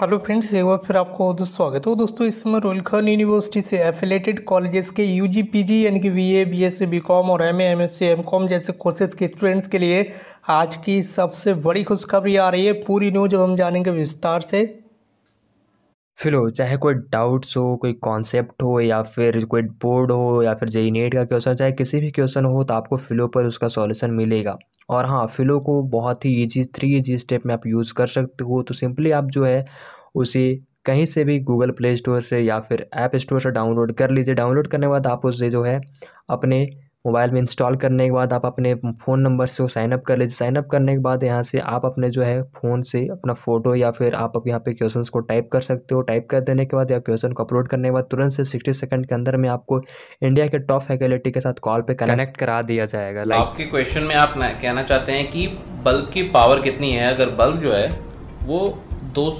hello friends एक बार फिर आपको बहुत स्वागत हो तो दोस्तों इस समय रोलखन यूनिवर्सिटी से एफिलेटेड कॉलेजेस के पी जी यानी कि बीए बीएससी बीकॉम और एमए एमएससी एमकॉम जैसे कोर्सेज के स्टूडेंट्स के लिए आज की सबसे बड़ी खुशखबरी आ रही है पूरी न्यूज हम जानेंगे विस्तार से फिलो चाहे कोई डाउट्स हो कोई कॉन्सेप्ट हो या फिर कोई बोर्ड हो या फिर जेई नेट e e का क्वेश्चन चाहे किसी भी क्वेश्चन हो तो आपको फिलो पर उसका सॉल्यूशन मिलेगा और हाँ फ़िलो को बहुत ही ईजी थ्री ईजी स्टेप में आप यूज़ कर सकते हो तो सिंपली आप जो है उसे कहीं से भी गूगल प्ले स्टोर से या फिर ऐप स्टोर से डाउनलोड कर लीजिए डाउनलोड करने के बाद आप उसे जो है अपने मोबाइल में इंस्टॉल करने के बाद आप अपने फ़ोन नंबर से साइनअप कर लीजिए साइनअप करने के बाद यहाँ से आप अपने जो है फ़ोन से अपना फ़ोटो या फिर आप अब यहाँ पे क्वेश्चंस को टाइप कर सकते हो टाइप कर देने के बाद या क्वेश्चन को अपलोड करने के बाद तुरंत से सिक्सटी सेकंड के अंदर में आपको इंडिया के टॉप फैकल्टी के साथ कॉल पर कनेक्ट करा दिया जाएगा तो आपके क्वेश्चन में आप कहना चाहते हैं कि बल्ब की पावर कितनी है अगर बल्ब जो है वो दो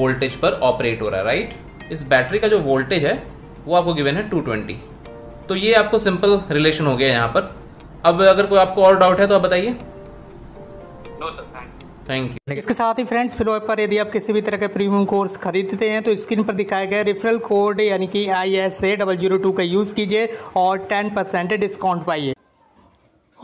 वोल्टेज पर ऑपरेट हो रहा है राइट इस बैटरी का जो वोल्टेज है वो आपको गिवन है टू तो ये आपको सिंपल रिलेशन हो गया यहाँ पर अब अगर कोई आपको और डाउट है तो आप बताइए थैंक यू इसके साथ ही फ्रेंड्स फिलो पर यदि आप किसी भी तरह के प्रीमियम कोर्स खरीदते हैं तो स्क्रीन पर दिखाया गया रेफरल कोड यानी कि I S A double zero two का यूज़ कीजिए और टेन परसेंट डिस्काउंट पाइए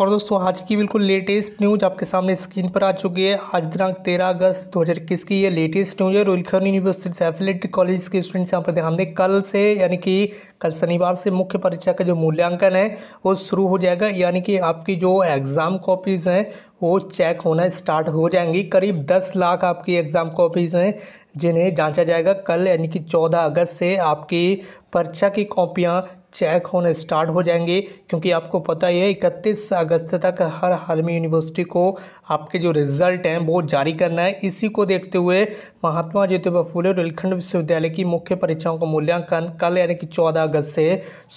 और दोस्तों आज की बिल्कुल लेटेस्ट न्यूज़ आपके सामने स्क्रीन पर आ चुकी है आज दिनांक तेरह अगस्त 2021 की ये लेटेस्ट न्यूज़ है रोयल खरनी यूनिवर्सिटी से एफिलेटेड कॉलेज के स्टूडेंट्स यहाँ पर ध्यान दें कल से यानी कि कल शनिवार से मुख्य परीक्षा का जो मूल्यांकन है वो शुरू हो जाएगा यानी कि आपकी जो एग्ज़ाम कॉपीज़ हैं वो चेक होना स्टार्ट हो जाएंगी करीब दस लाख आपकी एग्ज़ाम कॉपीज़ हैं जिन्हें जांचा जाएगा कल यानी कि 14 अगस्त से आपकी परीक्षा की कॉपियाँ चेक होने स्टार्ट हो जाएंगे क्योंकि आपको पता ही है इकतीस अगस्त तक हर हाल में यूनिवर्सिटी को आपके जो रिजल्ट हैं वो जारी करना है इसी को देखते हुए महात्मा ज्योतिबा फूले रेलखंड विश्वविद्यालय की मुख्य परीक्षाओं का मूल्यांकन कल यानी कि चौदह अगस्त से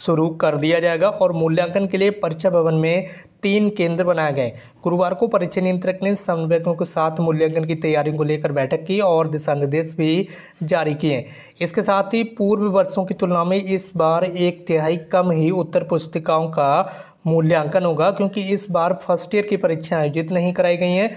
शुरू कर दिया जाएगा और मूल्यांकन के लिए परीक्षा भवन में तीन केंद्र बनाए गए गुरुवार को परीक्षा नियंत्रक ने समन्वयकों के साथ मूल्यांकन की तैयारियों को लेकर बैठक की और दिशा निर्देश भी जारी किए इसके साथ ही पूर्व वर्षों की तुलना में इस बार एक तिहाई कम ही उत्तर पुस्तिकाओं का मूल्यांकन होगा क्योंकि इस बार फर्स्ट ईयर की परीक्षा आयोजित नहीं कराई गई हैं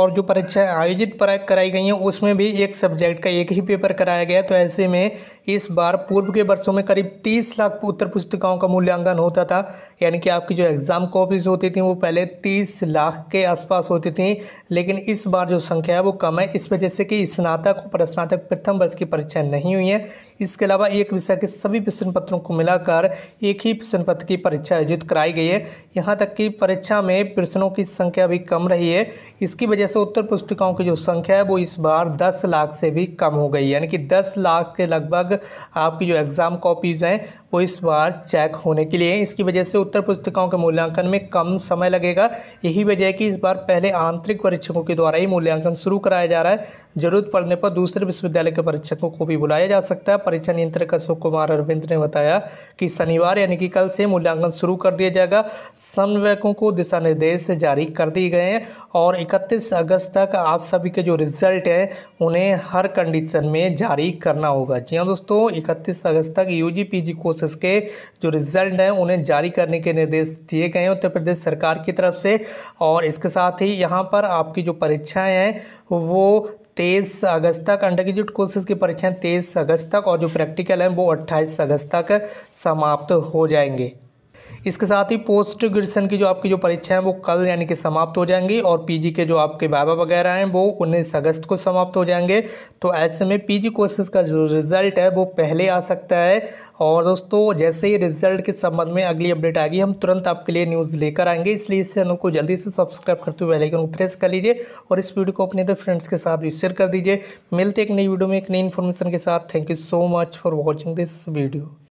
और जो परीक्षाएँ आयोजित कराई गई हैं उसमें भी एक सब्जेक्ट का एक ही पेपर कराया गया तो ऐसे में इस बार पूर्व के वर्षों में करीब तीस लाख उत्तर पुस्तिकाओं का मूल्यांकन होता था यानी कि आपकी जो एग्ज़ाम कॉपीज़ होती थी वो पहले तीस लाख के आसपास होती थी लेकिन इस बार जो संख्या है वो कम है इस वजह से कि स्नातक और स्नातक प्रथम वर्ष की परीक्षा नहीं हुई है इसके अलावा एक विषय के सभी प्रश्न पत्रों को मिलाकर एक ही प्रश्न पत्र की परीक्षा आयोजित कराई गई है यहाँ तक कि परीक्षा में प्रश्नों की संख्या भी कम रही है इसकी वजह से उत्तर पुस्तिकाओं की जो संख्या है वो इस बार दस लाख से भी कम हो गई यानी कि दस लाख के लगभग आपकी जो एग्ज़ाम कॉपीज़ हैं वो इस बार चेक होने के लिए इसकी वजह से उत्तर पुस्तिकाओं के मूल्यांकन में कम समय लगेगा यही वजह है कि इस बार पहले आंतरिक परीक्षकों के द्वारा ही मूल्यांकन शुरू कराया जा रहा है जरूरत पड़ने पर दूसरे विश्वविद्यालय के परीक्षकों को भी बुलाया जा सकता है परीक्षा नियंत्रक अशोक कुमार अरविंद ने बताया कि शनिवार यानी कि कल से मूल्यांकन शुरू कर दिया जाएगा समन्वयकों को दिशा निर्देश जारी कर दिए गए हैं और इकतीस अगस्त तक आप सभी के जो रिजल्ट हैं उन्हें हर कंडीशन में जारी करना होगा जी हाँ दोस्तों इकतीस अगस्त तक यू जी कोर्सेस के जो रिजल्ट हैं उन्हें जारी करने के निर्देश दिए गए हैं उत्तर प्रदेश सरकार की तरफ से और इसके साथ ही यहाँ पर आपकी जो परीक्षाएँ हैं वो तेईस अगस्त तक अंडर ग्रेजुएट कोर्सेज की परीक्षाएं तेईस अगस्त तक और जो प्रैक्टिकल हैं वो अट्ठाईस अगस्त तक समाप्त हो जाएंगे इसके साथ ही पोस्ट ग्रेजुएशन की जो आपकी जो परीक्षा है वो कल यानी कि समाप्त हो जाएंगी और पीजी के जो आपके बाबा वगैरह हैं वो उन्नीस अगस्त को समाप्त हो जाएंगे तो ऐसे में पीजी कोर्सेज का जो रिज़ल्ट है वो पहले आ सकता है और दोस्तों जैसे ही रिजल्ट के संबंध में अगली अपडेट आएगी हम तुरंत आपके लिए न्यूज़ लेकर आएंगे इसलिए इस चैनल को जल्दी से सब्सक्राइब करते हुए बेलाइकन को प्रेस कर लीजिए और इस वीडियो को अपने फ्रेंड्स के साथ भी शेयर कर दीजिए मिलते एक नई वीडियो में एक नई इन्फॉर्मेशन के साथ thank you so much for watching this video